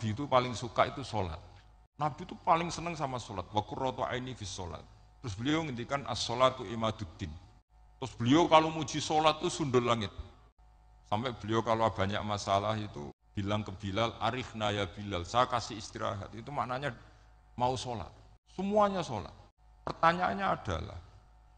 Nabi itu paling suka itu sholat. Nabi itu paling senang sama sholat. Waktu roto ini fi sholat. Terus beliau ngendikan as-sholatu imaduddin. Terus beliau kalau muji sholat itu sundul langit. Sampai beliau kalau banyak masalah itu bilang ke Bilal, arifna naya Bilal, saya kasih istirahat. Itu maknanya mau sholat. Semuanya sholat. Pertanyaannya adalah,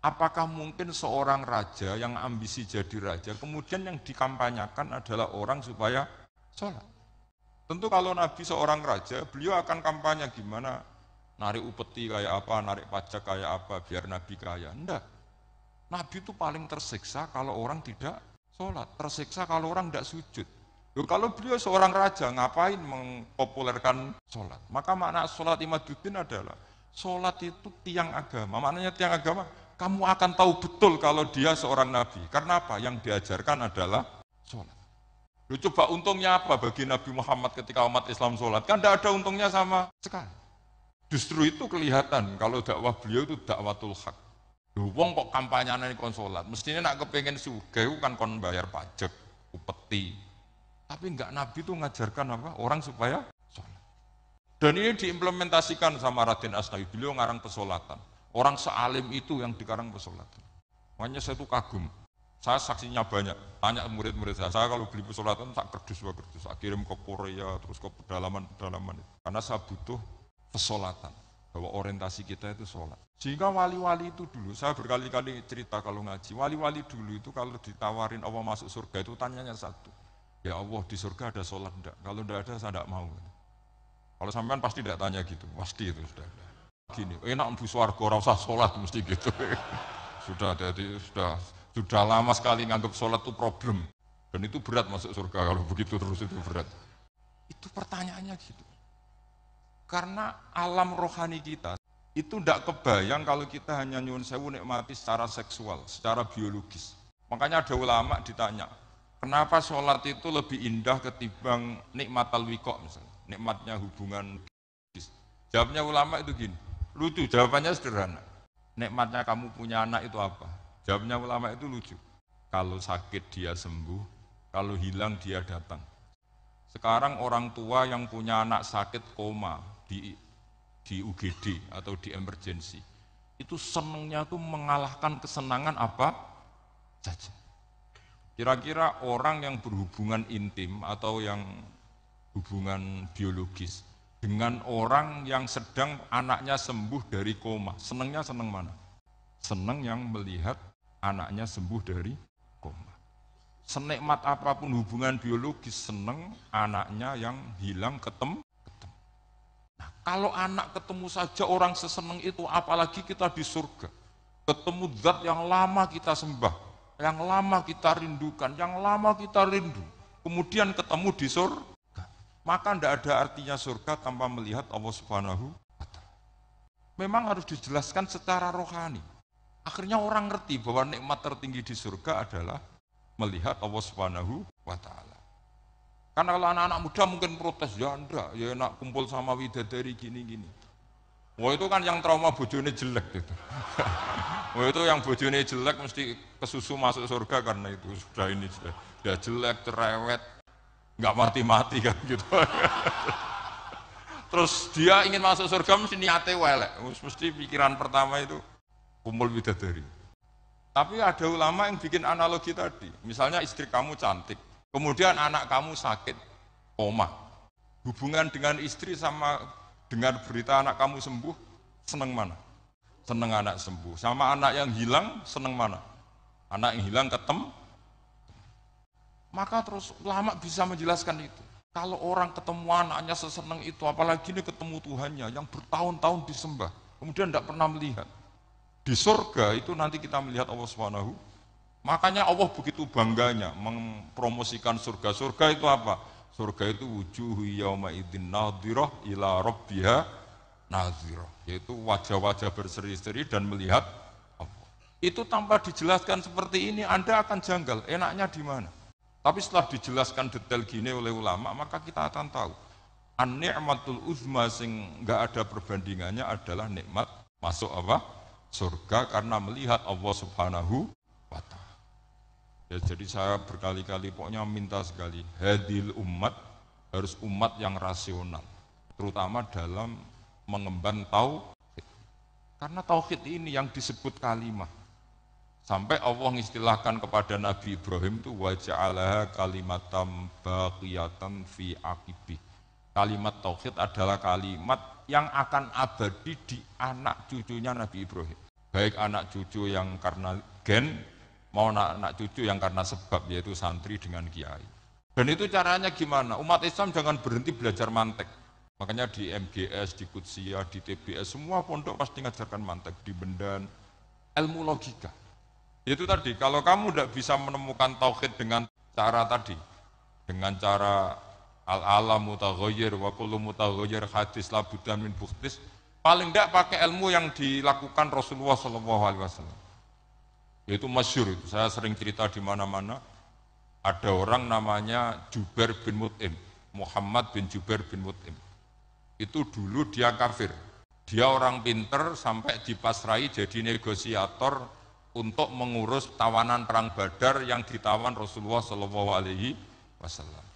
apakah mungkin seorang raja yang ambisi jadi raja, kemudian yang dikampanyakan adalah orang supaya sholat? Tentu kalau Nabi seorang raja, beliau akan kampanye gimana narik upeti kayak apa, narik pajak kayak apa, biar Nabi kaya. Enggak. Nabi itu paling tersiksa kalau orang tidak sholat, tersiksa kalau orang tidak sujud. Loh, kalau beliau seorang raja, ngapain mengpopulerkan sholat? Maka makna sholat imaduddin adalah sholat itu tiang agama. Maknanya tiang agama, kamu akan tahu betul kalau dia seorang nabi. Karena apa? Yang diajarkan adalah sholat. Lu coba untungnya apa bagi Nabi Muhammad ketika umat Islam sholat? Kan tidak ada untungnya sama sekali. Justru itu kelihatan kalau dakwah beliau itu dakwatul hak. Lu wong kok kampanyane kon konsolat? mestinya nak kepengen sugih kan kon bayar pajak, upeti. Tapi enggak Nabi itu ngajarkan apa? Orang supaya sholat. Dan ini diimplementasikan sama Raden Asnawi. Beliau ngarang pesolatan. Orang sealim itu yang dikarang pesolatan. Makanya saya tuh kagum. Saya saksinya banyak, banyak murid-murid saya. Saya kalau beli pesolatan tak kerdus wa kerdus, saya kirim ke Korea, terus ke pedalaman-pedalaman. itu Karena saya butuh pesolatan, bahwa orientasi kita itu sholat. Sehingga wali-wali itu dulu, saya berkali-kali cerita kalau ngaji, wali-wali dulu itu kalau ditawarin Allah masuk surga itu tanyanya satu. Ya Allah di surga ada sholat enggak? Kalau enggak ada saya enggak mau. Kalau sampean pasti enggak tanya gitu, pasti itu sudah. Gini, enak bu warga, rasa sholat mesti gitu. sudah, jadi sudah sudah lama sekali nganggap sholat itu problem. Dan itu berat masuk surga kalau begitu terus itu berat. Itu pertanyaannya gitu. Karena alam rohani kita itu tidak kebayang kalau kita hanya nyuwun sewu nikmati secara seksual, secara biologis. Makanya ada ulama ditanya, kenapa sholat itu lebih indah ketimbang nikmat al-wikok misalnya, nikmatnya hubungan biologis. Jawabnya ulama itu gini, lucu, jawabannya sederhana. Nikmatnya kamu punya anak itu apa? Jawabnya ulama itu lucu. Kalau sakit dia sembuh, kalau hilang dia datang. Sekarang orang tua yang punya anak sakit koma di di UGD atau di emergency itu senangnya itu mengalahkan kesenangan apa saja. Kira-kira orang yang berhubungan intim atau yang hubungan biologis dengan orang yang sedang anaknya sembuh dari koma, senangnya senang mana? Senang yang melihat anaknya sembuh dari koma. Senikmat apapun hubungan biologis seneng anaknya yang hilang ketemu ketem. Nah, kalau anak ketemu saja orang seseneng itu, apalagi kita di surga. Ketemu zat yang lama kita sembah, yang lama kita rindukan, yang lama kita rindu. Kemudian ketemu di surga. Nah, maka tidak ada artinya surga tanpa melihat Allah Subhanahu Memang harus dijelaskan secara rohani Akhirnya orang ngerti bahwa nikmat tertinggi di surga adalah melihat Allah Subhanahu wa taala. Karena kalau anak-anak muda mungkin protes, ya enggak, ya enak kumpul sama widadari gini-gini. Wah itu kan yang trauma bojone jelek gitu. Wah itu yang bojone jelek mesti kesusu masuk surga karena itu sudah ini sudah, sudah jelek, cerewet, nggak mati-mati kan gitu. Terus dia ingin masuk surga mesti niatnya welek, mesti pikiran pertama itu kumul widadari. Tapi ada ulama yang bikin analogi tadi. Misalnya istri kamu cantik, kemudian anak kamu sakit, koma. Hubungan dengan istri sama dengan berita anak kamu sembuh, seneng mana? Seneng anak sembuh. Sama anak yang hilang, seneng mana? Anak yang hilang ketem. Maka terus ulama bisa menjelaskan itu. Kalau orang ketemu anaknya seseneng itu, apalagi ini ketemu Tuhannya yang bertahun-tahun disembah, kemudian tidak pernah melihat di surga itu nanti kita melihat Allah Subhanahu. Makanya Allah begitu bangganya mempromosikan surga. Surga itu apa? Surga itu wujuhu yauma idzin nadhirah ila rabbiha nadhirah, yaitu wajah-wajah berseri-seri dan melihat Allah. Itu tanpa dijelaskan seperti ini Anda akan janggal. Enaknya di mana? Tapi setelah dijelaskan detail gini oleh ulama, maka kita akan tahu. An-ni'matul uzma sing enggak ada perbandingannya adalah nikmat masuk apa? surga karena melihat Allah Subhanahu wa taala. Ya, jadi saya berkali-kali pokoknya minta sekali hadil umat harus umat yang rasional terutama dalam mengemban tauhid. Karena tauhid ini yang disebut kalimat. Sampai Allah mengistilahkan kepada Nabi Ibrahim itu waja'alaha kalimatam baqiyatan fi akibi. Kalimat tauhid adalah kalimat yang akan abadi di anak cucunya Nabi Ibrahim. Baik anak cucu yang karena gen, mau anak, anak cucu yang karena sebab yaitu santri dengan kiai. Dan itu caranya gimana? Umat Islam jangan berhenti belajar mantek. Makanya di MGS, di Kutsia, di TBS, semua pondok pasti ngajarkan mantek di bendan ilmu logika. Itu tadi, kalau kamu tidak bisa menemukan tauhid dengan cara tadi, dengan cara Al-alam mutaghayyir wa kullu mutaghayyir hadis labudan min buktis. Paling tidak pakai ilmu yang dilakukan Rasulullah SAW. alaihi wasallam. yaitu masyur itu. Saya sering cerita di mana-mana ada orang namanya Jubair bin Mut'im, Muhammad bin Jubair bin Mut'im. Itu dulu dia kafir. Dia orang pinter sampai dipasrai jadi negosiator untuk mengurus tawanan perang Badar yang ditawan Rasulullah SAW. alaihi wasallam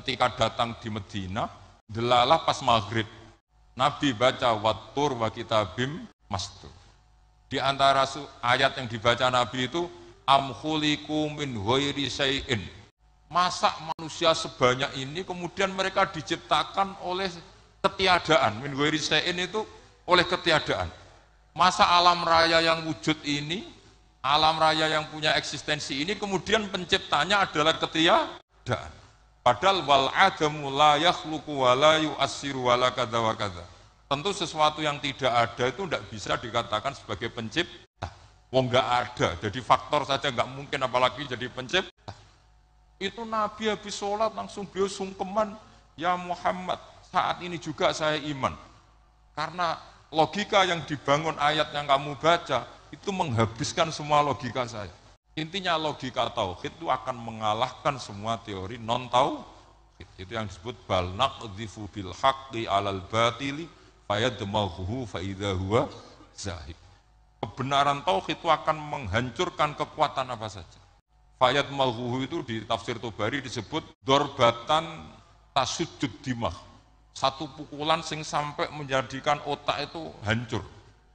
ketika datang di Medina, delalah pas maghrib. Nabi baca watur wa kitabim mastur. Di antara ayat yang dibaca Nabi itu, amhuliku min ghairi sayin. Masa manusia sebanyak ini kemudian mereka diciptakan oleh ketiadaan. Min ghairi sayin itu oleh ketiadaan. Masa alam raya yang wujud ini, alam raya yang punya eksistensi ini kemudian penciptanya adalah ketiadaan. Padahal wal adamu la yakhluku wa la yu'assiru wa la kada wa kada. Tentu sesuatu yang tidak ada itu tidak bisa dikatakan sebagai pencipta. Wong nggak ada, jadi faktor saja nggak mungkin apalagi jadi pencipta. Itu Nabi habis sholat langsung beliau sungkeman, ya Muhammad saat ini juga saya iman. Karena logika yang dibangun ayat yang kamu baca itu menghabiskan semua logika saya. Intinya logika tauhid itu akan mengalahkan semua teori non tauhid. Itu yang disebut bal naqdhifu bil haqqi alal batili fayadmaghuhu fa idza huwa zahid. Kebenaran tauhid itu akan menghancurkan kekuatan apa saja. Fayat malhuhu itu di tafsir Tobari disebut dorbatan tasujud dimah. Satu pukulan sing sampai menjadikan otak itu hancur.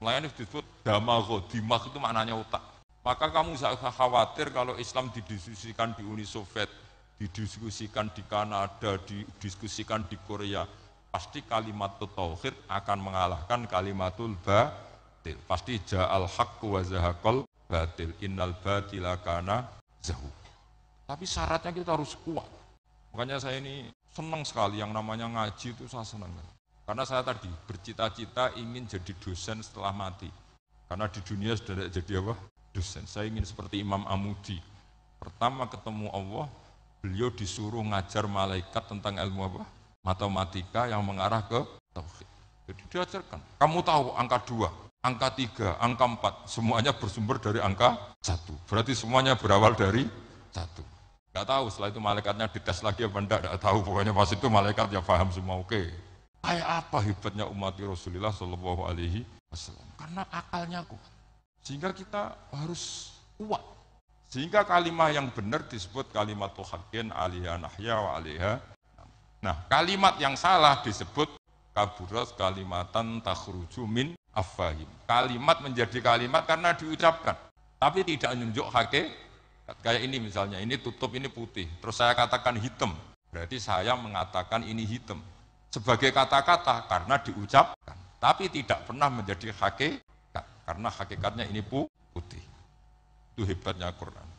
Melayani disebut damago, dimah itu maknanya otak maka kamu tidak khawatir kalau Islam didiskusikan di Uni Soviet, didiskusikan di Kanada, didiskusikan di Korea. Pasti kalimat tauhid akan mengalahkan kalimatul batil. Pasti ja'al haqqu wa zahakol batil. Innal batila kana zahu. Tapi syaratnya kita harus kuat. Makanya saya ini senang sekali yang namanya ngaji itu saya senang. Karena saya tadi bercita-cita ingin jadi dosen setelah mati. Karena di dunia sudah tidak jadi apa? dosen. Saya ingin seperti Imam Amudi. Pertama ketemu Allah, beliau disuruh ngajar malaikat tentang ilmu apa? Matematika yang mengarah ke tauhid. Jadi diajarkan. Kamu tahu angka dua, angka tiga, angka empat, semuanya bersumber dari angka satu. Berarti semuanya berawal dari satu. Gak tahu setelah itu malaikatnya dites lagi apa enggak, gak tahu. Pokoknya pas itu malaikat ya paham semua, oke. Okay. Kayak apa hebatnya umat Rasulullah Shallallahu Alaihi Wasallam? Karena akalnya kuat. Sehingga kita harus kuat. Sehingga kalimat yang benar disebut kalimat tuhakin aliyah nahya wa aliyah. Nah, kalimat yang salah disebut kaburat kalimatan takhruju min afahim Kalimat menjadi kalimat karena diucapkan, tapi tidak menunjuk hakikat. Kayak ini misalnya, ini tutup, ini putih. Terus saya katakan hitam, berarti saya mengatakan ini hitam. Sebagai kata-kata karena diucapkan, tapi tidak pernah menjadi hakikat. Karena hakikatnya ini putih. Itu hebatnya Quran.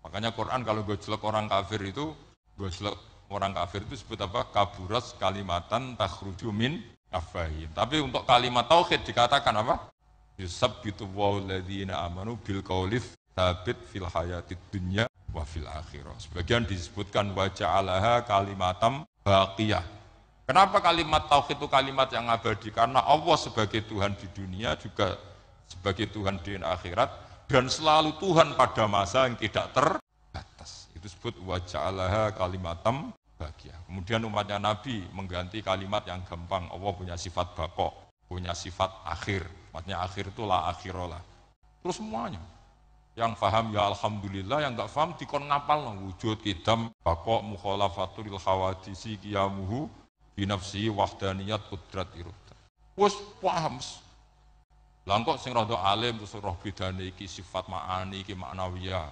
Makanya Quran kalau gojlek orang kafir itu, gojlek orang kafir itu sebut apa? Kaburas kalimatan takhruju min afahim. Tapi untuk kalimat tauhid dikatakan apa? Yusabbitu walladzina amanu bil kaulif tabit fil hayati dunya wa fil akhirah. Sebagian disebutkan wajah Allah kalimatam baqiyah. Kenapa kalimat tauhid itu kalimat yang abadi? Karena Allah sebagai Tuhan di dunia juga sebagai Tuhan di akhirat dan selalu Tuhan pada masa yang tidak terbatas. Itu disebut Allah kalimatam bahagia. Kemudian umatnya Nabi mengganti kalimat yang gampang. Allah punya sifat bakok, punya sifat akhir. Maksudnya akhir itu la akhirola. Terus semuanya. Yang faham ya Alhamdulillah, yang nggak faham dikon ngapal. Wujud, kidam bakok, mukhalafaturil khawadisi, kiyamuhu, binafsi, wahdaniyat, kudrat, irut. Wes paham, Langkok kok sing rada alim terus roh bedane iki sifat ma'ani iki maknawiyah.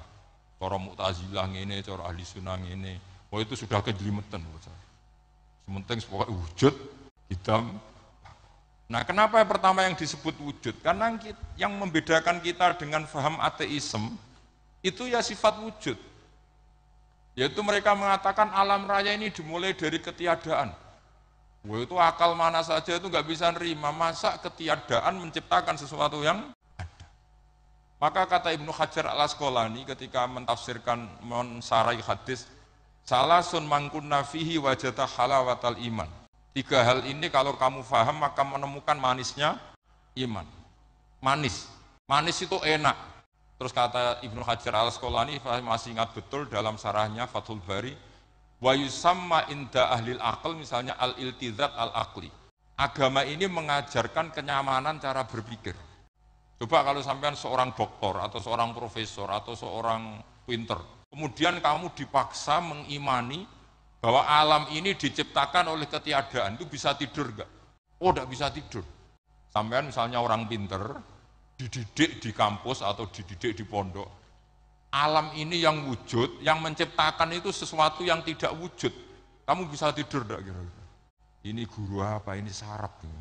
Cara Mu'tazilah ngene, cara ahli sunnah ngene. Oh itu sudah kejelimetan menurut saya. Sementing pokoknya wujud hitam. Nah kenapa yang pertama yang disebut wujud? Karena yang membedakan kita dengan faham ateisme itu ya sifat wujud. Yaitu mereka mengatakan alam raya ini dimulai dari ketiadaan. Wah itu akal mana saja itu nggak bisa nerima. Masa ketiadaan menciptakan sesuatu yang ada. Maka kata Ibnu Hajar al Asqalani ketika mentafsirkan mensarai hadis, salah sun mangkun nafihi wajata halawatal iman. Tiga hal ini kalau kamu faham maka menemukan manisnya iman. Manis. Manis itu enak. Terus kata Ibnu Hajar al Asqalani masih ingat betul dalam sarahnya Fathul Bari, Wa yusamma inda ahlil akal misalnya al-iltizat al-akli. Agama ini mengajarkan kenyamanan cara berpikir. Coba kalau sampean seorang doktor atau seorang profesor atau seorang pinter, kemudian kamu dipaksa mengimani bahwa alam ini diciptakan oleh ketiadaan itu bisa tidur enggak? Oh, enggak bisa tidur. Sampean misalnya orang pinter, dididik di kampus atau dididik di pondok, alam ini yang wujud, yang menciptakan itu sesuatu yang tidak wujud. Kamu bisa tidur enggak kira-kira? Ini guru apa? Ini sarap. Gitu.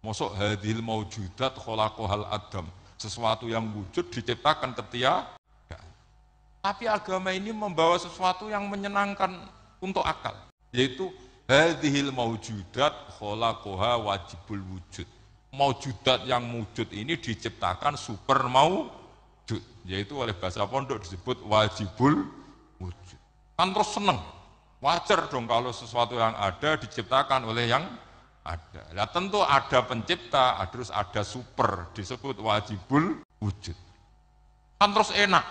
Mosok hadil maujudat kholakohal adam. Sesuatu yang wujud diciptakan ketiak. Tapi agama ini membawa sesuatu yang menyenangkan untuk akal. Yaitu hadil maujudat kholakoha wajibul wujud. Maujudat yang wujud ini diciptakan super mau wujud, yaitu oleh bahasa pondok disebut wajibul wujud. Kan terus seneng, wajar dong kalau sesuatu yang ada diciptakan oleh yang ada. Nah tentu ada pencipta, terus ada super, disebut wajibul wujud. Kan terus enak.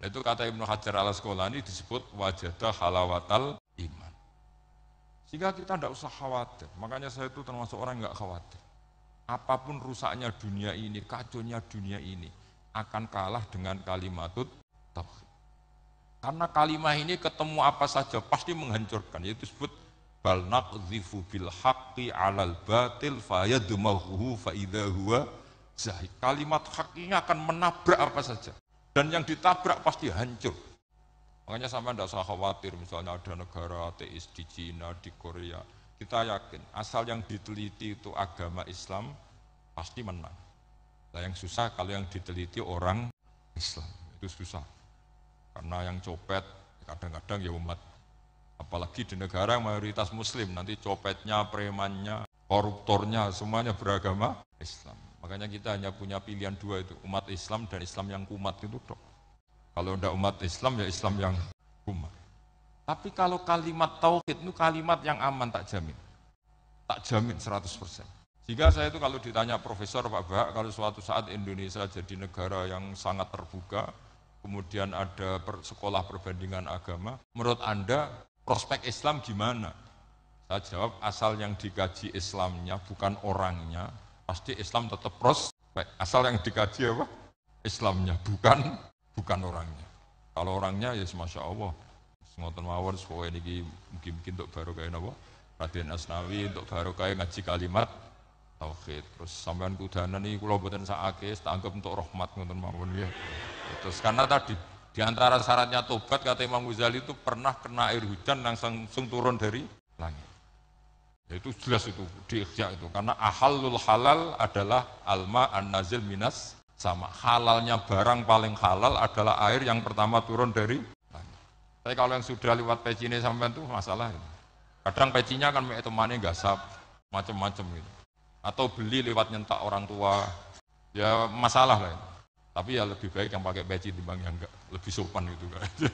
yaitu itu kata Ibnu Hajar al Asqalani disebut wajadah halawatal iman. Sehingga kita tidak usah khawatir. Makanya saya itu termasuk orang nggak khawatir. Apapun rusaknya dunia ini, kacaunya dunia ini, akan kalah dengan kalimatut tauhid. Karena kalimat ini ketemu apa saja pasti menghancurkan. Yaitu disebut bal zifubil bil haqqi 'alal batil yadmahu fa idza huwa zahid. Kalimat hak ini akan menabrak apa saja. Dan yang ditabrak pasti hancur. Makanya sampai tidak usah khawatir misalnya ada negara ateis di Cina, di Korea. Kita yakin asal yang diteliti itu agama Islam pasti menang. Nah, yang susah kalau yang diteliti orang Islam itu susah. Karena yang copet kadang-kadang ya umat apalagi di negara yang mayoritas muslim nanti copetnya, premannya, koruptornya semuanya beragama Islam. Makanya kita hanya punya pilihan dua itu, umat Islam dan Islam yang kumat itu dok. Kalau tidak umat Islam ya Islam yang kumat. Tapi kalau kalimat tauhid itu kalimat yang aman tak jamin. Tak jamin 100%. Sehingga saya itu kalau ditanya profesor Pak Bak, kalau suatu saat Indonesia jadi negara yang sangat terbuka, kemudian ada per, sekolah perbandingan agama, menurut Anda prospek Islam gimana? Saya jawab asal yang dikaji Islamnya bukan orangnya, pasti Islam tetap prospek. Asal yang dikaji apa? Islamnya bukan bukan orangnya. Kalau orangnya ya yes, masya Allah. Ngoten mawon sekolah ini mungkin-mungkin untuk barokah napa? Raden Asnawi untuk barokah ngaji kalimat tauhid. Terus sampean kudana nih kulo mboten saake tanggap untuk rahmat ngonton mawon ya. Terus karena tadi di antara syaratnya tobat kata Imam Ghazali itu pernah kena air hujan langsung, langsung turun dari langit. Ya, itu jelas itu di itu karena ahalul halal adalah alma an-nazil minas sama halalnya barang paling halal adalah air yang pertama turun dari langit. Tapi kalau yang sudah lewat peci ini sampai tuh masalah. ini. Kadang pecinya kan itu mana gasap macam-macam gitu atau beli lewat nyentak orang tua ya masalah lah tapi ya lebih baik yang pakai peci dibanding yang enggak lebih sopan gitu kan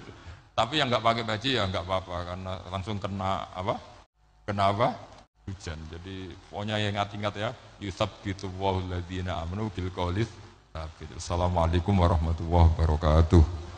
tapi yang enggak pakai peci ya enggak apa-apa karena langsung kena apa kenapa hujan jadi pokoknya yang ingat-ingat ya Yusuf gitu wahul ladina amanu bil qawlis Assalamualaikum warahmatullahi wabarakatuh